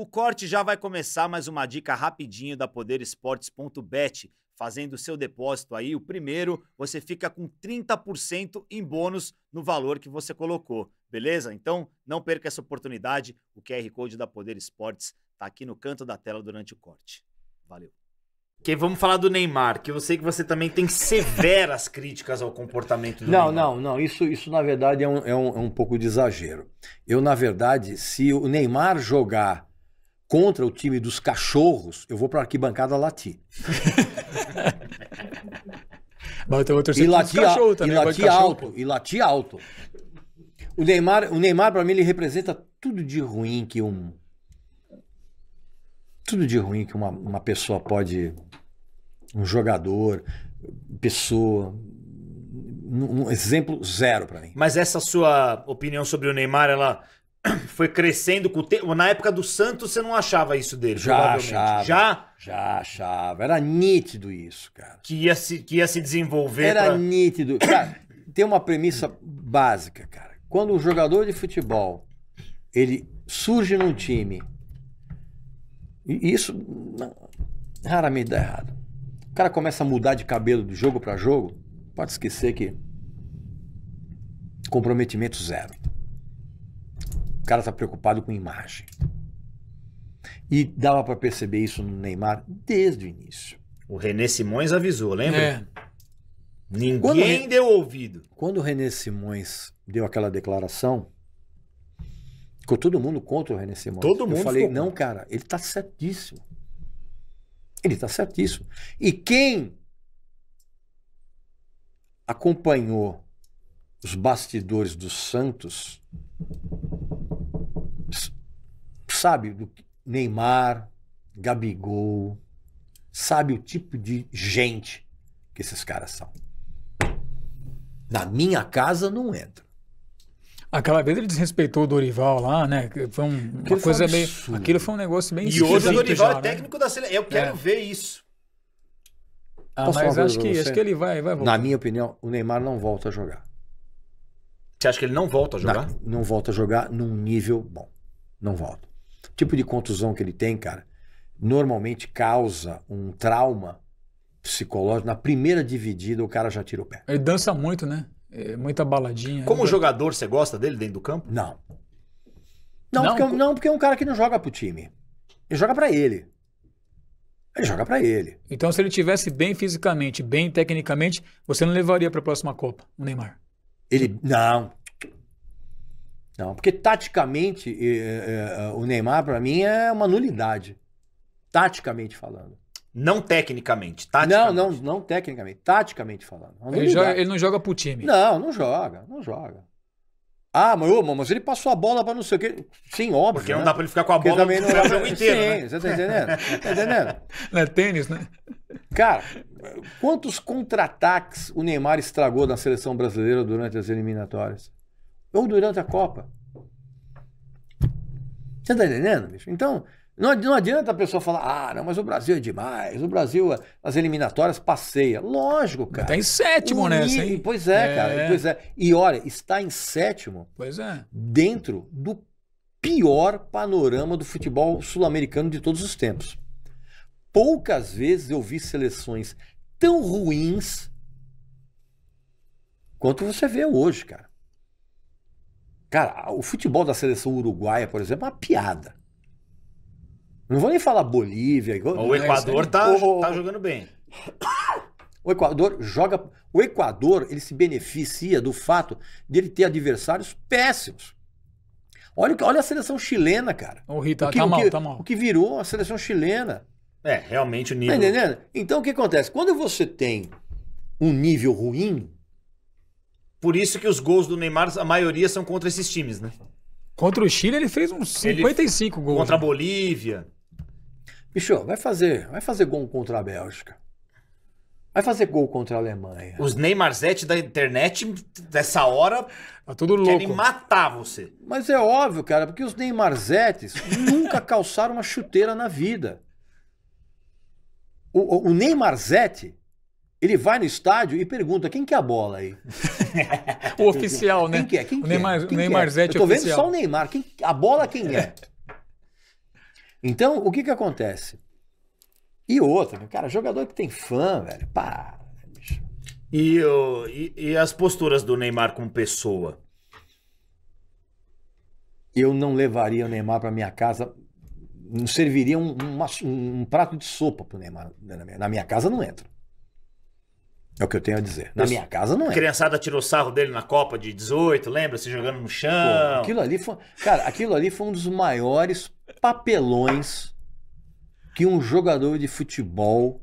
O corte já vai começar, mais uma dica rapidinho da poderesportes.bet. Fazendo o seu depósito aí, o primeiro, você fica com 30% em bônus no valor que você colocou, beleza? Então, não perca essa oportunidade. O QR Code da Poder Esportes está aqui no canto da tela durante o corte. Valeu. Ok, vamos falar do Neymar, que eu sei que você também tem severas críticas ao comportamento do não, Neymar. Não, não, Isso, isso na verdade é um, é, um, é um pouco de exagero. Eu, na verdade, se o Neymar jogar contra o time dos cachorros, eu vou para arquibancada latir. Mas e latir, também, e alto, e latir alto. O Neymar, o Neymar para mim ele representa tudo de ruim que um tudo de ruim que uma, uma pessoa pode um jogador, pessoa um exemplo zero para mim. Mas essa sua opinião sobre o Neymar, ela foi crescendo com o tempo. Na época do Santos, você não achava isso dele, já Achava, já? Já achava. Era nítido isso, cara. Que ia se, que ia se desenvolver. Era pra... nítido. Cara, tem uma premissa básica, cara. Quando o jogador de futebol ele surge num time, e isso não, raramente dá errado. O cara começa a mudar de cabelo de jogo para jogo, pode esquecer que comprometimento zero cara tá preocupado com imagem. E dava para perceber isso no Neymar desde o início. O René Simões avisou, lembra? É. Ninguém quando, deu ouvido. Quando o René Simões deu aquela declaração, ficou todo mundo contra o René Simões. Todo Eu mundo. Eu falei, ficou... não, cara, ele tá certíssimo. Ele tá certíssimo. E quem acompanhou os bastidores do Santos sabe do Neymar, Gabigol, sabe o tipo de gente que esses caras são. Na minha casa não entra. Aquela vez ele desrespeitou o Dorival lá, né? Foi um, uma aquilo coisa foi meio. Aquilo foi um negócio meio. E hoje o né? Dorival já, é técnico da seleção. Eu quero é. ver isso. Ah, Posso mas acho que, acho que ele vai, vai voltar. Na minha opinião, o Neymar não volta a jogar. Você acha que ele não volta a jogar? não volta a jogar num nível bom. Não volta. O tipo de contusão que ele tem, cara, normalmente causa um trauma psicológico. Na primeira dividida, o cara já tira o pé. Ele dança muito, né? É muita baladinha. Como ainda. jogador, você gosta dele dentro do campo? Não. Não, não, porque, não, porque é um cara que não joga pro time. Ele joga para ele. Ele joga para ele. Então, se ele tivesse bem fisicamente, bem tecnicamente, você não levaria para a próxima Copa, o Neymar? Ele não, não, porque taticamente é, é, o Neymar para mim é uma nulidade. Taticamente falando. Não tecnicamente, taticamente. Não, não, não tecnicamente, taticamente falando. Ele, joga, ele, não joga pro time. Não, não joga, não joga. Ah, mas, ô, mas ele passou a bola para não sei o quê. Sim, óbvio. Porque né? não dá para ele ficar com a porque bola também não o jogo é- inteiro. Sim, né? você tá entendendo? tá entendendo? Não é tênis, né? Cara, quantos contra-ataques o Neymar estragou na seleção brasileira durante as eliminatórias? ou durante a Copa. Você está entendendo, bicho? Então, não, adianta a pessoa falar, ah, não, mas o Brasil é demais, o Brasil, as eliminatórias passeia. Lógico, cara. Está em sétimo né? e, nessa, hein? Pois é, é, cara. Pois é. E olha, está em sétimo. Pois é. Dentro do pior panorama do futebol sul-americano de todos os tempos. Poucas vezes eu vi seleções tão ruins quanto você vê hoje, cara. Cara, o futebol da seleção uruguaia, por exemplo, é uma piada. Não vou nem falar Bolívia. O Equador é, tá, é, é, tá, o... tá jogando bem. O Equador joga. O Equador ele se beneficia do fato dele ter adversários péssimos. Olha, olha a seleção chilena, cara. O Rita tá, o que, mal, tá mal. O que virou a seleção chilena. É, realmente o tá nível. Tá entendendo? Então o que acontece? Quando você tem um nível ruim, por isso que os gols do Neymar, a maioria são contra esses times, né? Contra o Chile ele fez uns 55 ele... gols. Contra a né? Bolívia. Bicho, vai fazer, vai fazer gol contra a Bélgica. Vai fazer gol contra a Alemanha. Os Neymarzete da internet, dessa hora, tá tudo louco. querem matar você. Mas é óbvio, cara, porque os Neymarzetes nunca calçaram uma chuteira na vida. O, o Neymarzete ele vai no estádio e pergunta quem que é a bola aí. o oficial, quem né? Quem que é? Quem o que Neymar, é? Neymar é? Eu tô vendo só o Neymar. Quem, a bola quem é? Então, o que que acontece? E outra, cara, jogador que tem fã, velho, para. Bicho. E, e, e as posturas do Neymar como pessoa? Eu não levaria o Neymar para minha casa não serviria um, um, prato de sopa pro Neymar. Né, na minha, na minha casa não entra. É o que eu tenho a dizer. Na minha casa não é. A criançada tirou sarro dele na Copa de 18, lembra? Se jogando no chão. Pô, aquilo ali foi. Cara, aquilo ali foi um dos maiores papelões que um jogador de futebol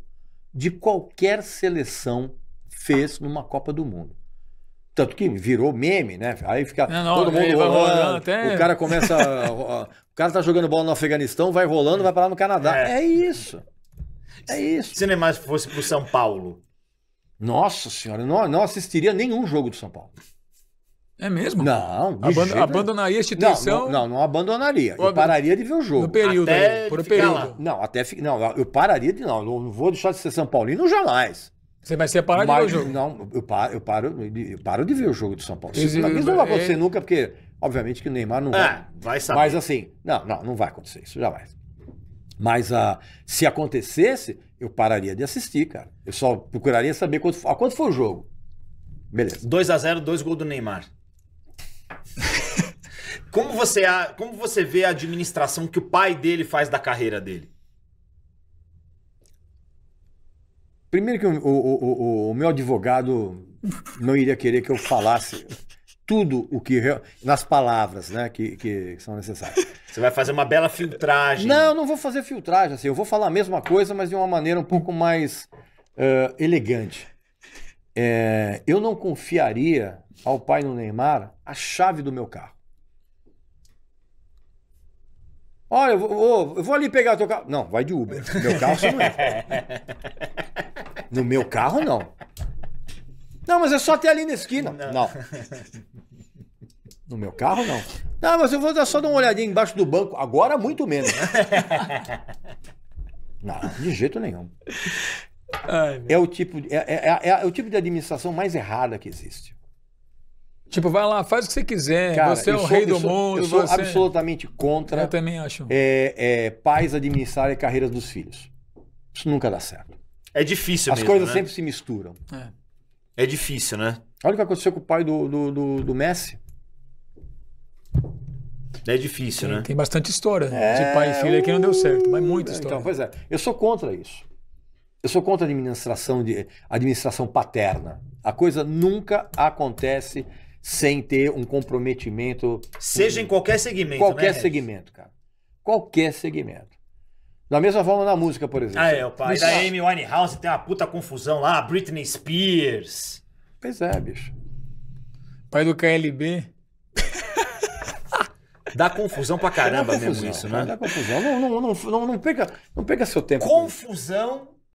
de qualquer seleção fez numa Copa do Mundo. Tanto que virou meme, né? Aí fica não, é, não, todo mundo rolando. rolando até... O cara começa. o cara tá jogando bola no Afeganistão, vai rolando, vai lá no Canadá. É, é isso. É isso. Se nem é mais fosse pro São Paulo. Nossa senhora, não, não assistiria nenhum jogo do São Paulo. É mesmo? Não. Aband jeito, abandonaria a instituição? Não, não, não, não abandonaria. Eu pararia de ver o jogo. No período, até por um período. Lá. Não, até não, eu pararia de não, não vou deixar de ser São Paulino jamais. Você vai separar Mas, de ver o jogo? Não, eu paro, eu paro, eu paro de ver o jogo do São Paulo. Isso, não vai é- acontecer é... nunca, porque obviamente que o Neymar não ah, vai. vai saber. Mas assim, não, não, não vai acontecer isso jamais. Mas a, ah, se acontecesse, eu pararia de assistir, cara. Eu só procuraria saber quanto, a ah, quanto foi o jogo. Beleza. 2 a 0 dois gols do Neymar. como, você, como você vê a administração que o pai dele faz da carreira dele? Primeiro que o, o, o, o meu advogado não iria querer que eu falasse tudo o que nas palavras, né, que, que são necessárias. Você vai fazer uma bela filtragem. Não, não vou fazer filtragem. Assim, eu vou falar a mesma coisa, mas de uma maneira um pouco mais uh, elegante. É, eu não confiaria ao pai no Neymar a chave do meu carro. Olha, eu vou, eu vou ali pegar o teu carro. Não, vai de Uber. meu carro você não entra. No meu carro, não. Não, mas é só até ali na esquina. Não. não. No meu carro, não. Não, mas eu vou dar só dar uma olhadinha embaixo do banco. Agora, muito menos. não, de jeito nenhum. Ai, é, o tipo, é, é, é, é o tipo de administração mais errada que existe. Tipo, vai lá, faz o que você quiser. Cara, você é o sou, rei do sou, mundo. Eu sou você... É- absolutamente contra. Eu também acho. É, é, pais administrarem carreiras dos filhos. Isso nunca dá certo. É difícil. As mesmo, coisas né? sempre se misturam. É. É difícil, né? Olha o que aconteceu com o pai do, do, do, do Messi. É difícil, tem, né? Tem bastante história é... de pai e filho aqui não deu certo, mas muita então, história. Então, pois é. Eu sou contra isso. Eu sou contra a administração, de, administração paterna. A coisa nunca acontece sem ter um comprometimento. Seja com... em qualquer segmento. Qualquer né? segmento, cara. Qualquer segmento. Da mesma forma na música, por exemplo. Ah, é, o pai da Amy Winehouse tem uma puta confusão lá, Britney Spears. Pois é, bicho. Pai do KLB. Dá confusão pra caramba confusão, mesmo isso, né? Dá confusão. Não, não, não, não, não, pega, não pega seu tempo. Confusão